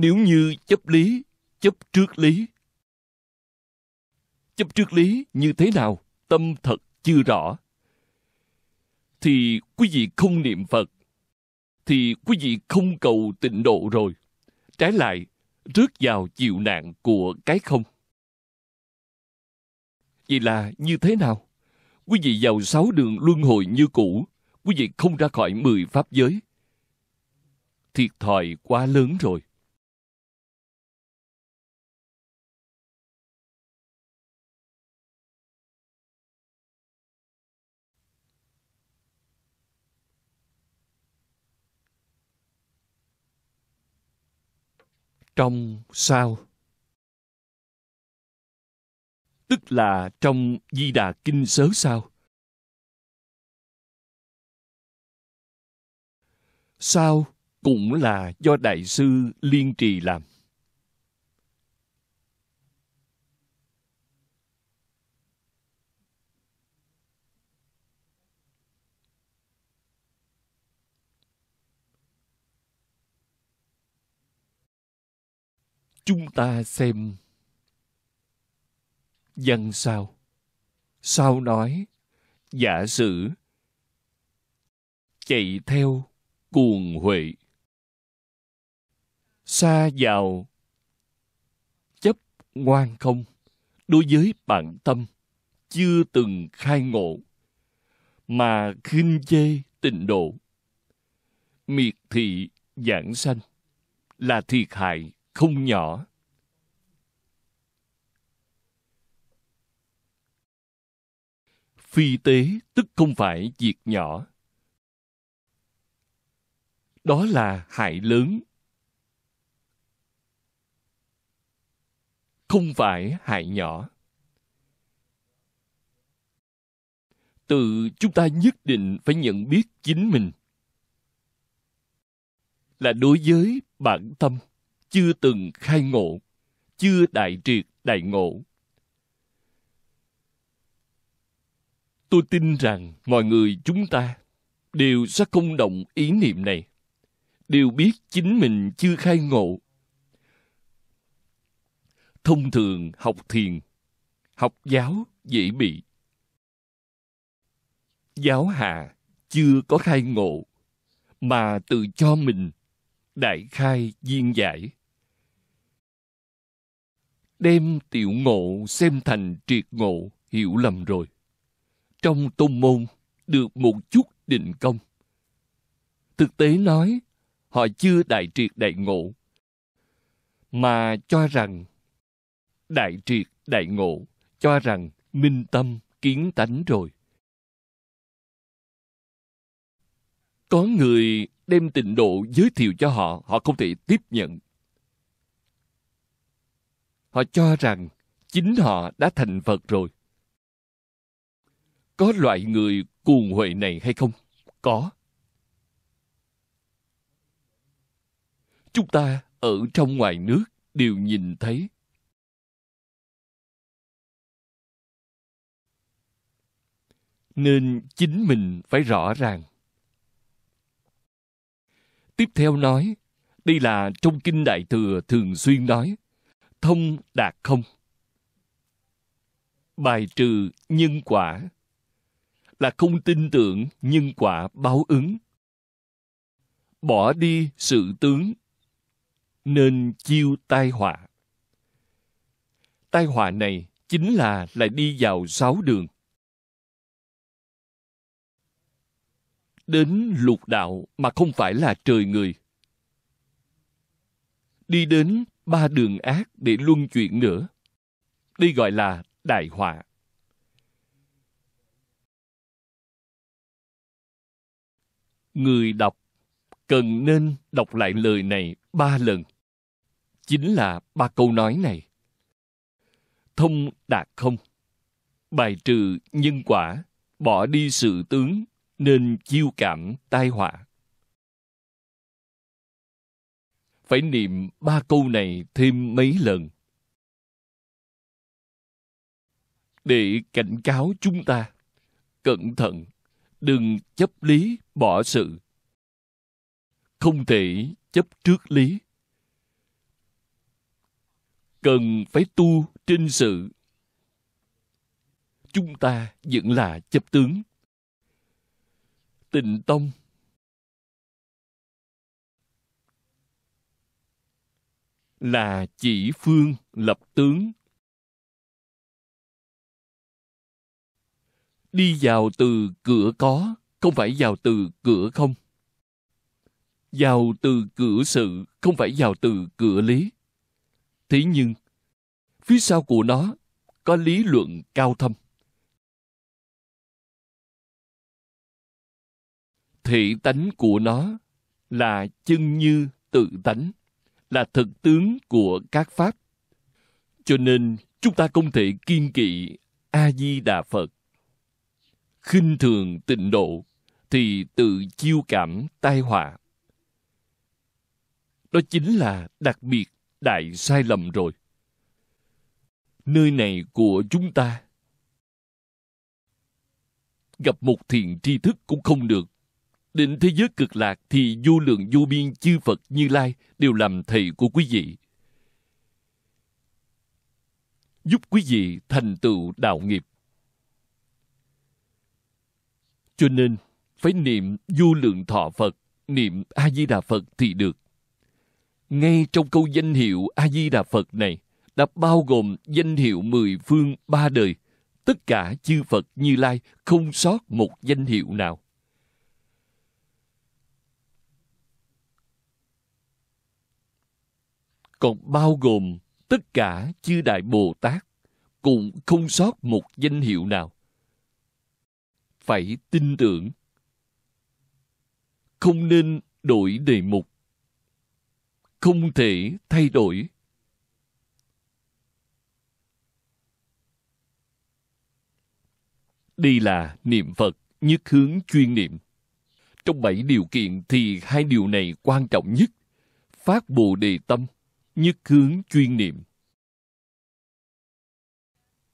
nếu như chấp lý chấp trước lý chấp trước lý như thế nào tâm thật chưa rõ thì quý vị không niệm phật thì quý vị không cầu tịnh độ rồi trái lại rước vào chịu nạn của cái không vậy là như thế nào quý vị vào sáu đường luân hồi như cũ quý vị không ra khỏi mười pháp giới thiệt thòi quá lớn rồi trong sao? Tức là trong Di Đà Kinh Sớ sao? Sao cũng là do Đại sư Liên Trì làm. chúng ta xem văn sao sao nói giả sử chạy theo cuồng huệ xa vào chấp ngoan không đối với bản tâm chưa từng khai ngộ mà khinh chê tịnh độ miệt thị giảng sanh là thiệt hại không nhỏ. Phi tế tức không phải việc nhỏ. Đó là hại lớn. Không phải hại nhỏ. Tự chúng ta nhất định phải nhận biết chính mình là đối với bản tâm chưa từng khai ngộ, chưa đại triệt đại ngộ. Tôi tin rằng mọi người chúng ta đều sẽ không động ý niệm này, đều biết chính mình chưa khai ngộ. Thông thường học thiền, học giáo dễ bị. Giáo hạ chưa có khai ngộ, mà tự cho mình đại khai viên giải đem tiểu ngộ xem thành triệt ngộ hiểu lầm rồi trong tôn môn được một chút định công thực tế nói họ chưa đại triệt đại ngộ mà cho rằng đại triệt đại ngộ cho rằng minh tâm kiến tánh rồi có người đem tịnh độ giới thiệu cho họ họ không thể tiếp nhận Họ cho rằng chính họ đã thành Phật rồi. Có loại người cuồng huệ này hay không? Có. Chúng ta ở trong ngoài nước đều nhìn thấy. Nên chính mình phải rõ ràng. Tiếp theo nói, đây là trong Kinh Đại Thừa thường xuyên nói, thông đạt không bài trừ nhân quả là không tin tưởng nhân quả báo ứng bỏ đi sự tướng nên chiêu tai họa tai họa này chính là lại đi vào sáu đường đến lục đạo mà không phải là trời người đi đến ba đường ác để luân chuyển nữa. Đây gọi là đại họa. Người đọc cần nên đọc lại lời này ba lần. Chính là ba câu nói này. Thông đạt không, bài trừ nhân quả, bỏ đi sự tướng nên chiêu cảm tai họa. phải niệm ba câu này thêm mấy lần. Để cảnh cáo chúng ta, cẩn thận, đừng chấp lý bỏ sự. Không thể chấp trước lý. Cần phải tu trên sự. Chúng ta vẫn là chấp tướng. Tịnh tông là chỉ phương lập tướng. Đi vào từ cửa có, không phải vào từ cửa không. Vào từ cửa sự, không phải vào từ cửa lý. Thế nhưng, phía sau của nó có lý luận cao thâm. Thị tánh của nó là chân như tự tánh là thực tướng của các pháp. Cho nên, chúng ta không thể kiên kỵ A-di-đà Phật. khinh thường tịnh độ thì tự chiêu cảm tai họa. Đó chính là đặc biệt đại sai lầm rồi. Nơi này của chúng ta gặp một thiền tri thức cũng không được định thế giới cực lạc thì vô lượng vô biên chư Phật Như Lai đều làm thầy của quý vị. Giúp quý vị thành tựu đạo nghiệp. Cho nên, phải niệm vô lượng thọ Phật, niệm A-di-đà Phật thì được. Ngay trong câu danh hiệu A-di-đà Phật này, đã bao gồm danh hiệu mười phương ba đời, tất cả chư Phật Như Lai không sót một danh hiệu nào. còn bao gồm tất cả chư đại Bồ Tát, cũng không sót một danh hiệu nào. Phải tin tưởng. Không nên đổi đề mục. Không thể thay đổi. Đây là niệm Phật nhất hướng chuyên niệm. Trong bảy điều kiện thì hai điều này quan trọng nhất. Phát Bồ Đề Tâm – nhất hướng chuyên niệm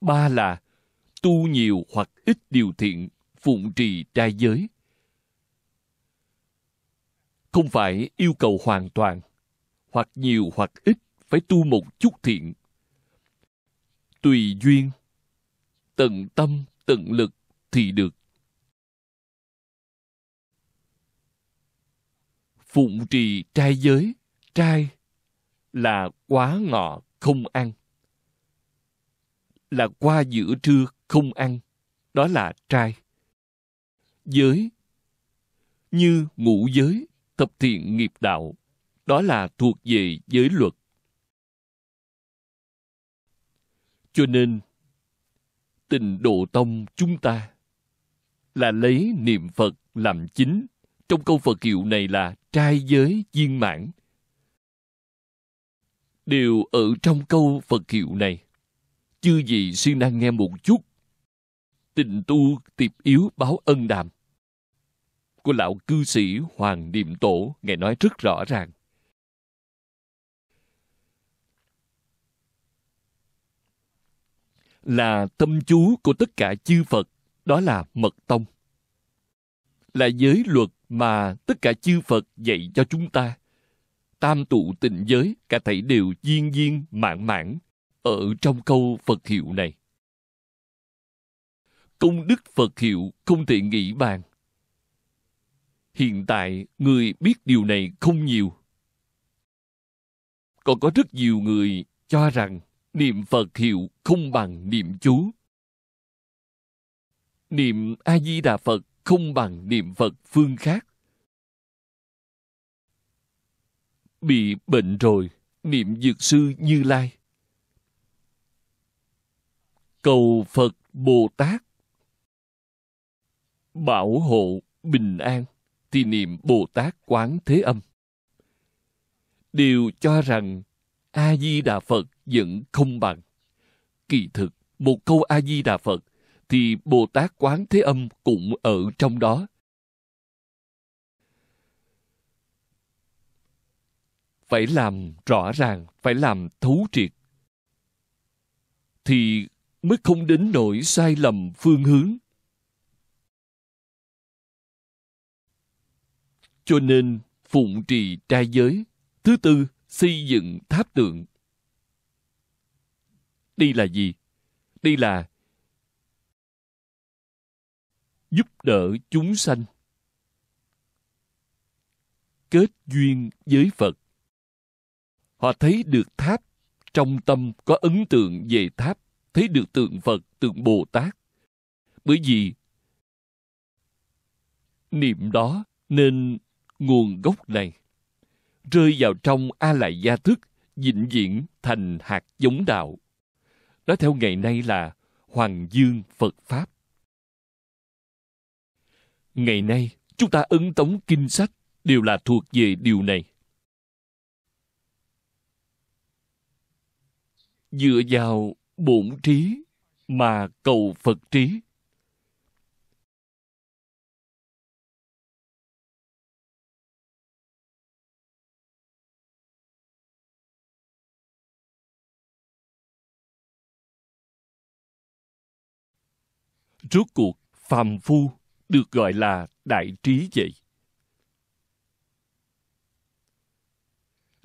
ba là tu nhiều hoặc ít điều thiện phụng trì trai giới không phải yêu cầu hoàn toàn hoặc nhiều hoặc ít phải tu một chút thiện tùy duyên tận tâm tận lực thì được phụng trì trai giới trai là quá ngọ không ăn. Là qua giữa trưa không ăn. Đó là trai. Giới như ngũ giới, thập thiện nghiệp đạo. Đó là thuộc về giới luật. Cho nên, tình độ tông chúng ta là lấy niệm Phật làm chính. Trong câu Phật hiệu này là trai giới viên mãn, đều ở trong câu Phật hiệu này. Chư gì siêng năng nghe một chút. Tình tu tiệp yếu báo ân đàm của lão cư sĩ Hoàng Niệm Tổ ngài nói rất rõ ràng. Là tâm chú của tất cả chư Phật, đó là mật tông. Là giới luật mà tất cả chư Phật dạy cho chúng ta tam tụ tịnh giới cả thảy đều viên viên mãn mãn ở trong câu Phật hiệu này. Công đức Phật hiệu không thể nghĩ bàn. Hiện tại, người biết điều này không nhiều. Còn có rất nhiều người cho rằng niệm Phật hiệu không bằng niệm chú. Niệm A-di-đà Phật không bằng niệm Phật phương khác. bị bệnh rồi, niệm dược sư Như Lai. Cầu Phật Bồ Tát Bảo hộ bình an thì niệm Bồ Tát Quán Thế Âm. Đều cho rằng A-di-đà Phật vẫn không bằng. Kỳ thực, một câu A-di-đà Phật thì Bồ Tát Quán Thế Âm cũng ở trong đó phải làm rõ ràng, phải làm thấu triệt. Thì mới không đến nỗi sai lầm phương hướng. Cho nên, phụng trì trai giới. Thứ tư, xây dựng tháp tượng. Đây là gì? Đây là giúp đỡ chúng sanh kết duyên với Phật. Họ thấy được tháp, trong tâm có ấn tượng về tháp, thấy được tượng Phật, tượng Bồ Tát. Bởi vì niệm đó nên nguồn gốc này rơi vào trong a lại gia thức vĩnh viễn thành hạt giống đạo nói theo ngày nay là hoàng dương phật pháp ngày nay chúng ta ấn tống kinh sách đều là thuộc về điều này dựa vào bổn trí mà cầu Phật trí. Rốt cuộc, phàm phu được gọi là đại trí vậy.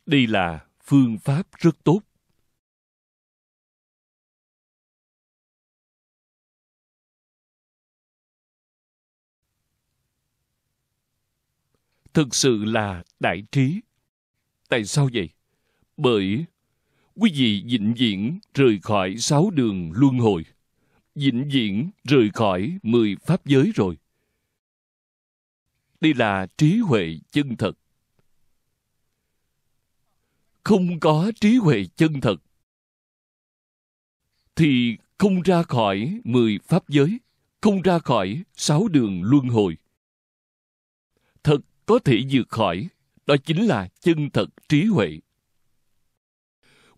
Đây là phương pháp rất tốt thực sự là đại trí. Tại sao vậy? Bởi quý vị vĩnh viễn rời khỏi sáu đường luân hồi, vĩnh viễn rời khỏi mười pháp giới rồi. Đây là trí huệ chân thật. Không có trí huệ chân thật thì không ra khỏi mười pháp giới, không ra khỏi sáu đường luân hồi có thể vượt khỏi đó chính là chân thật trí huệ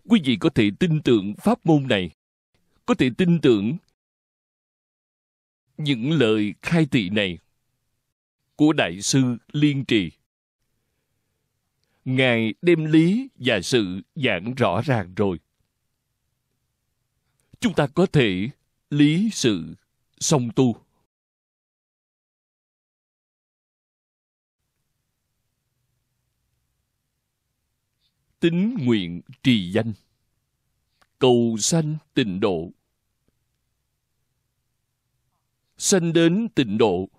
quý vị có thể tin tưởng pháp môn này có thể tin tưởng những lời khai thị này của đại sư liên trì ngài đem lý và sự giảng rõ ràng rồi chúng ta có thể lý sự song tu tính nguyện trì danh cầu sanh tịnh độ sanh đến tịnh độ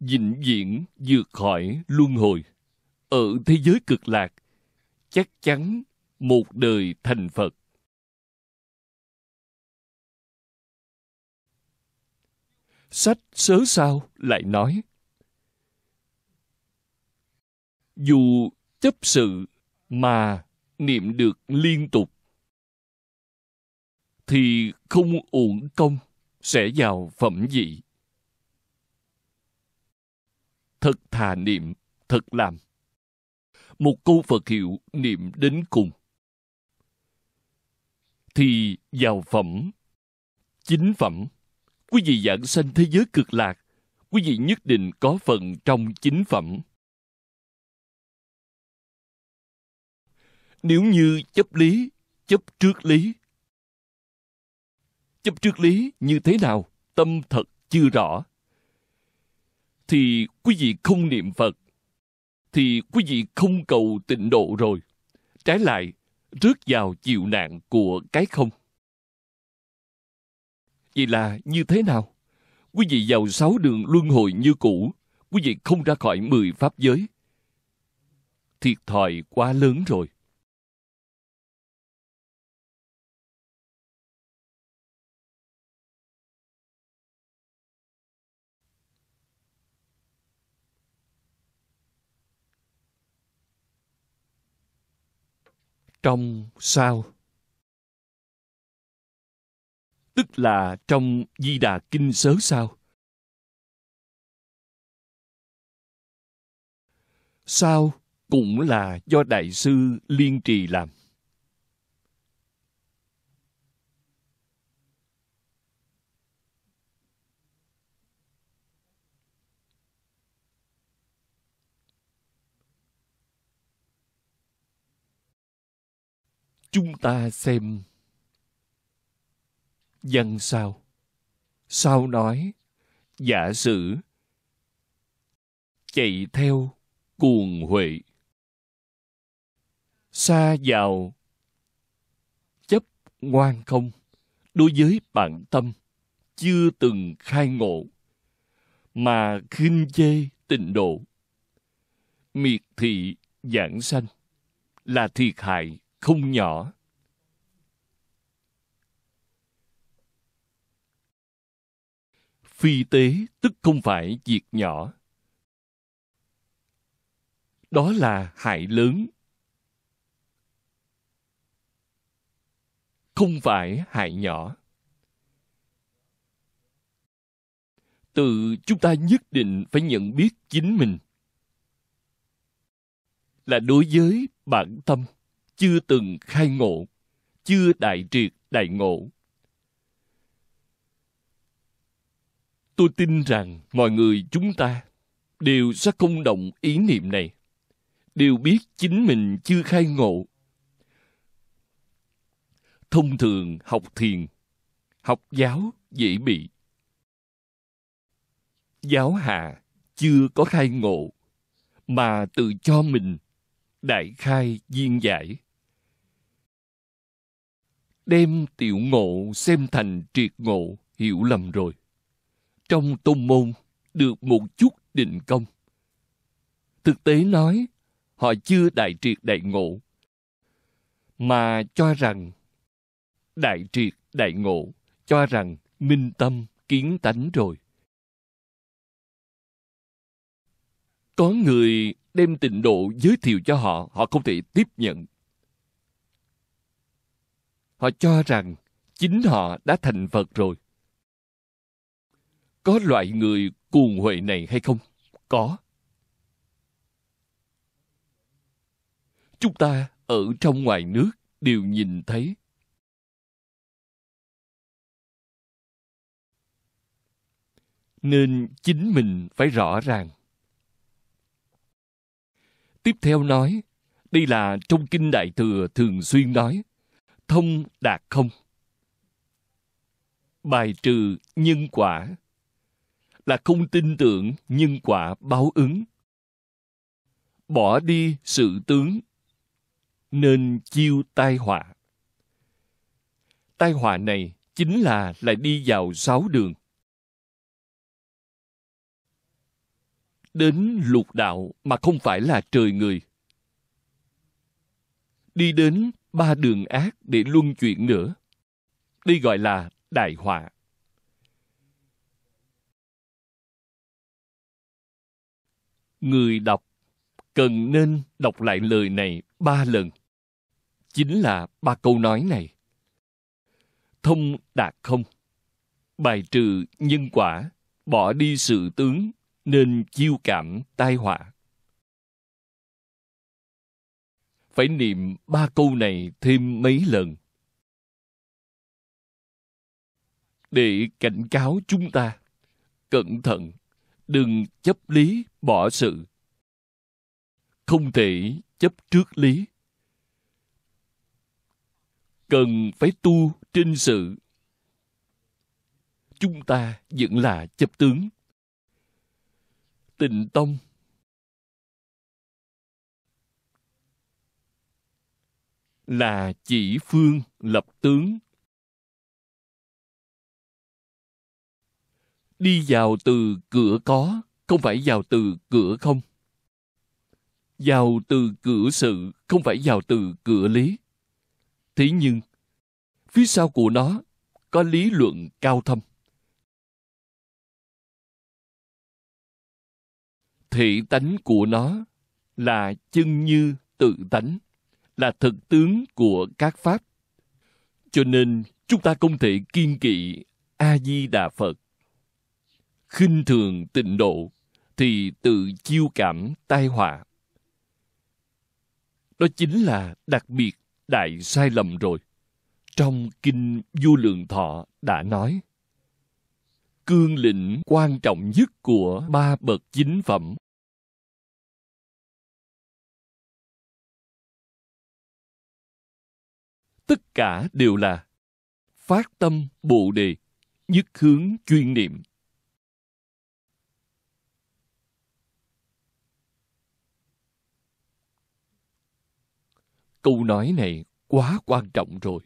vĩnh viễn vượt khỏi luân hồi ở thế giới cực lạc chắc chắn một đời thành phật sách sớ sao lại nói dù chấp sự mà niệm được liên tục thì không uổng công sẽ vào phẩm vị thật thà niệm thật làm một câu phật hiệu niệm đến cùng thì vào phẩm chính phẩm quý vị giảng sanh thế giới cực lạc quý vị nhất định có phần trong chính phẩm nếu như chấp lý chấp trước lý chấp trước lý như thế nào tâm thật chưa rõ thì quý vị không niệm phật thì quý vị không cầu tịnh độ rồi trái lại rước vào chịu nạn của cái không vậy là như thế nào quý vị vào sáu đường luân hồi như cũ quý vị không ra khỏi mười pháp giới thiệt thòi quá lớn rồi trong sao tức là trong di đà kinh sớ sao sao cũng là do đại sư liên trì làm chúng ta xem văn sao sao nói giả sử chạy theo cuồng huệ xa vào chấp ngoan không đối với bản tâm chưa từng khai ngộ mà khinh chê tịnh độ miệt thị giảng sanh là thiệt hại không nhỏ. Phi tế tức không phải việc nhỏ. Đó là hại lớn. Không phải hại nhỏ. Từ chúng ta nhất định phải nhận biết chính mình là đối với bản tâm chưa từng khai ngộ, chưa đại triệt đại ngộ. Tôi tin rằng mọi người chúng ta đều sẽ không động ý niệm này, đều biết chính mình chưa khai ngộ. Thông thường học thiền, học giáo dễ bị. Giáo hạ chưa có khai ngộ, mà tự cho mình đại khai viên giải đem tiểu ngộ xem thành triệt ngộ hiểu lầm rồi trong tôn môn được một chút định công thực tế nói họ chưa đại triệt đại ngộ mà cho rằng đại triệt đại ngộ cho rằng minh tâm kiến tánh rồi có người đem tịnh độ giới thiệu cho họ họ không thể tiếp nhận Họ cho rằng chính họ đã thành Phật rồi. Có loại người cuồng huệ này hay không? Có. Chúng ta ở trong ngoài nước đều nhìn thấy. Nên chính mình phải rõ ràng. Tiếp theo nói, đây là trong Kinh Đại Thừa thường xuyên nói, thông đạt không bài trừ nhân quả là không tin tưởng nhân quả báo ứng bỏ đi sự tướng nên chiêu tai họa tai họa này chính là lại đi vào sáu đường đến lục đạo mà không phải là trời người đi đến ba đường ác để luân chuyển nữa. Đây gọi là đại họa. Người đọc cần nên đọc lại lời này ba lần. Chính là ba câu nói này. Thông đạt không, bài trừ nhân quả, bỏ đi sự tướng nên chiêu cảm tai họa. phải niệm ba câu này thêm mấy lần. Để cảnh cáo chúng ta, cẩn thận, đừng chấp lý bỏ sự. Không thể chấp trước lý. Cần phải tu trên sự. Chúng ta vẫn là chấp tướng. Tịnh tông là chỉ phương lập tướng. Đi vào từ cửa có, không phải vào từ cửa không. Vào từ cửa sự, không phải vào từ cửa lý. Thế nhưng, phía sau của nó có lý luận cao thâm. Thị tánh của nó là chân như tự tánh là thực tướng của các pháp cho nên chúng ta không thể kiên kỵ a di đà phật khinh thường tịnh độ thì tự chiêu cảm tai họa đó chính là đặc biệt đại sai lầm rồi trong kinh du lượng thọ đã nói cương lĩnh quan trọng nhất của ba bậc chính phẩm tất cả đều là phát tâm bồ đề, nhất hướng chuyên niệm. Câu nói này quá quan trọng rồi.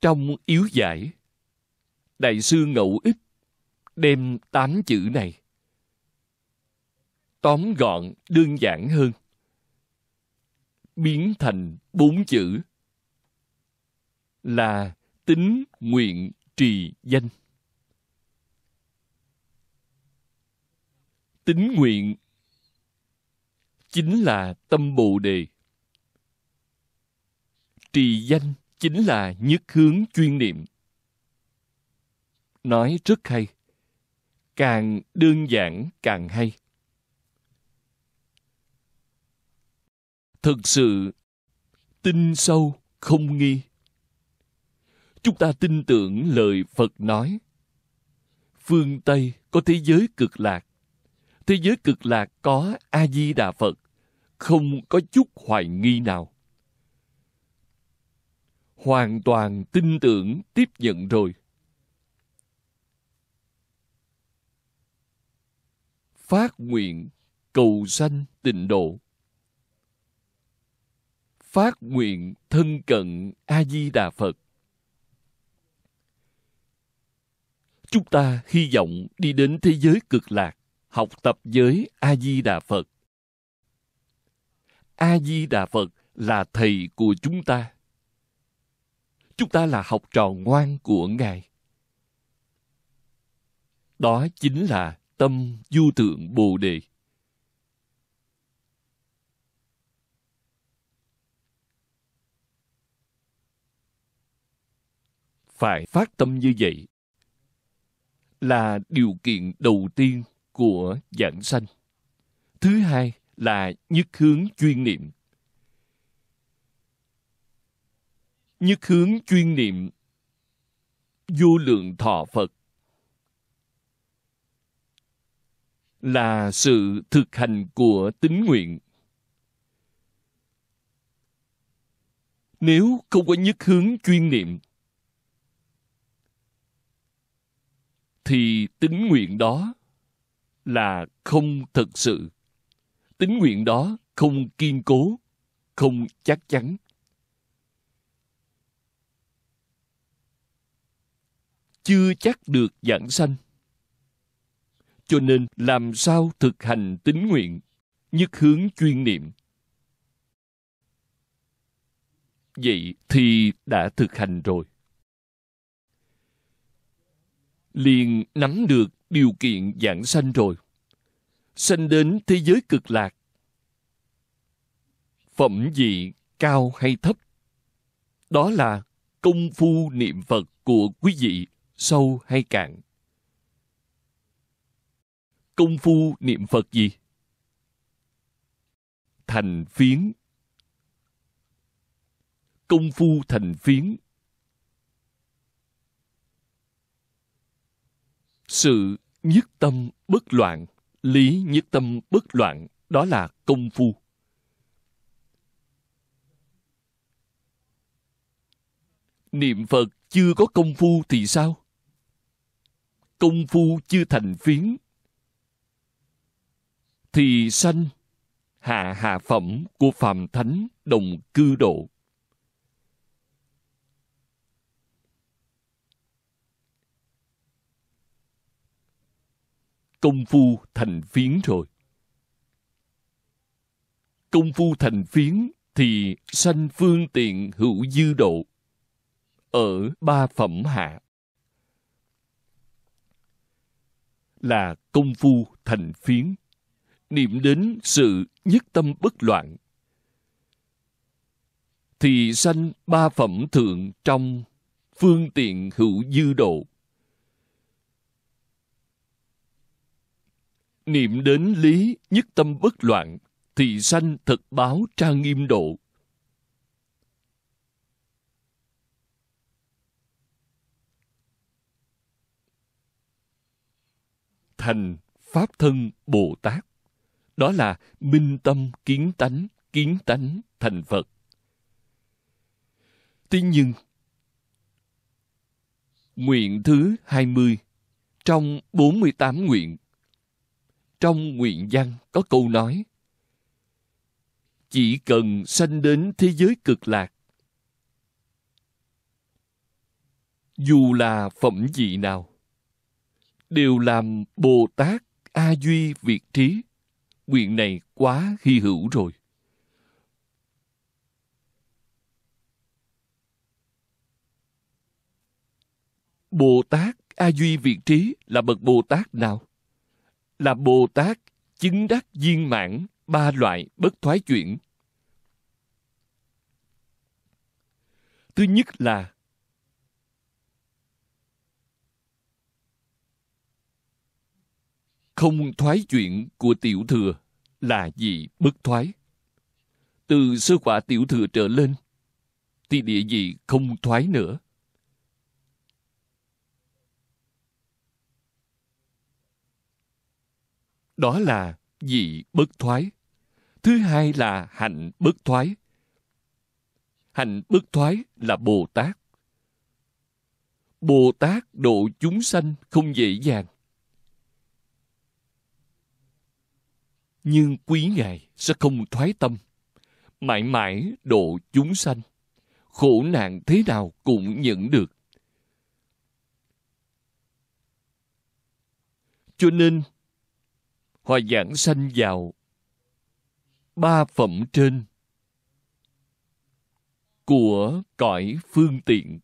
Trong yếu giải, Đại sư Ngẫu Ích đem tám chữ này tóm gọn đơn giản hơn – biến thành bốn chữ là tính nguyện trì danh tính nguyện chính là tâm bồ đề trì danh chính là nhất hướng chuyên niệm nói rất hay càng đơn giản càng hay thật sự tin sâu không nghi chúng ta tin tưởng lời phật nói phương tây có thế giới cực lạc thế giới cực lạc có a di đà phật không có chút hoài nghi nào hoàn toàn tin tưởng tiếp nhận rồi phát nguyện cầu sanh tịnh độ phát nguyện thân cận a di đà phật chúng ta hy vọng đi đến thế giới cực lạc học tập giới a di đà phật a di đà phật là thầy của chúng ta chúng ta là học trò ngoan của ngài đó chính là tâm du thượng bồ đề phải phát tâm như vậy là điều kiện đầu tiên của giảng sanh. Thứ hai là nhất hướng chuyên niệm. Nhất hướng chuyên niệm vô lượng thọ Phật là sự thực hành của tín nguyện. Nếu không có nhất hướng chuyên niệm thì tín nguyện đó là không thật sự. Tín nguyện đó không kiên cố, không chắc chắn. Chưa chắc được giảng sanh. Cho nên làm sao thực hành tín nguyện, nhất hướng chuyên niệm. Vậy thì đã thực hành rồi liền nắm được điều kiện giảng sanh rồi. Sanh đến thế giới cực lạc. Phẩm vị cao hay thấp? Đó là công phu niệm Phật của quý vị sâu hay cạn. Công phu niệm Phật gì? Thành phiến. Công phu thành phiến sự nhất tâm bất loạn lý nhất tâm bất loạn đó là công phu niệm phật chưa có công phu thì sao công phu chưa thành phiến thì sanh hạ hạ phẩm của phàm thánh đồng cư độ công phu thành phiến rồi. Công phu thành phiến thì sanh phương tiện hữu dư độ ở ba phẩm hạ là công phu thành phiến niệm đến sự nhất tâm bất loạn thì sanh ba phẩm thượng trong phương tiện hữu dư độ Niệm đến lý, nhất tâm bất loạn, thì sanh thật báo trang nghiêm độ. Thành Pháp Thân Bồ Tát. Đó là minh tâm kiến tánh, kiến tánh thành Phật. tuy nhiên nguyện thứ 20 trong 48 nguyện trong nguyện văn có câu nói Chỉ cần sanh đến thế giới cực lạc Dù là phẩm vị nào Đều làm Bồ Tát A Duy Việt Trí Nguyện này quá hy hữu rồi Bồ Tát A Duy Việt Trí là bậc Bồ Tát nào? là Bồ Tát, chứng đắc viên mãn ba loại bất thoái chuyển. Thứ nhất là không thoái chuyển của tiểu thừa là gì bất thoái. Từ sơ quả tiểu thừa trở lên, thì địa gì không thoái nữa. Đó là dị bất thoái. Thứ hai là hạnh bất thoái. Hạnh bất thoái là Bồ Tát. Bồ Tát độ chúng sanh không dễ dàng. Nhưng quý Ngài sẽ không thoái tâm, mãi mãi độ chúng sanh. Khổ nạn thế nào cũng nhận được. Cho nên, họ giảng sanh vào ba phẩm trên của cõi phương tiện